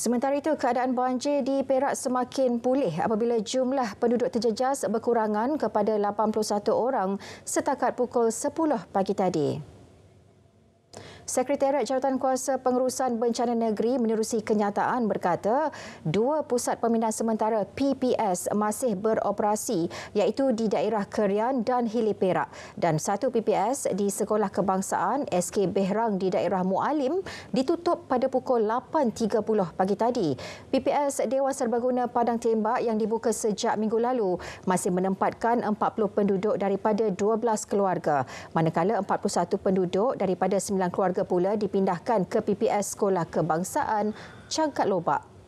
Sementara itu, keadaan banjir di Perak semakin pulih apabila jumlah penduduk terjejas berkurangan kepada 81 orang setakat pukul 10 pagi tadi. Sekretariat Jawatan Kuasa Pengurusan Bencana Negeri menerusi kenyataan berkata dua pusat pemindahan sementara PPS masih beroperasi iaitu di daerah Kerian dan Hilir Perak dan satu PPS di Sekolah Kebangsaan SK Behrang di daerah Mualim ditutup pada pukul 8.30 pagi tadi. PPS Dewan Serbaguna Padang Tembak yang dibuka sejak minggu lalu masih menempatkan 40 penduduk daripada 12 keluarga manakala 41 penduduk daripada 9 keluarga juga pula dipindahkan ke PPS Sekolah Kebangsaan Cangkat Lobak.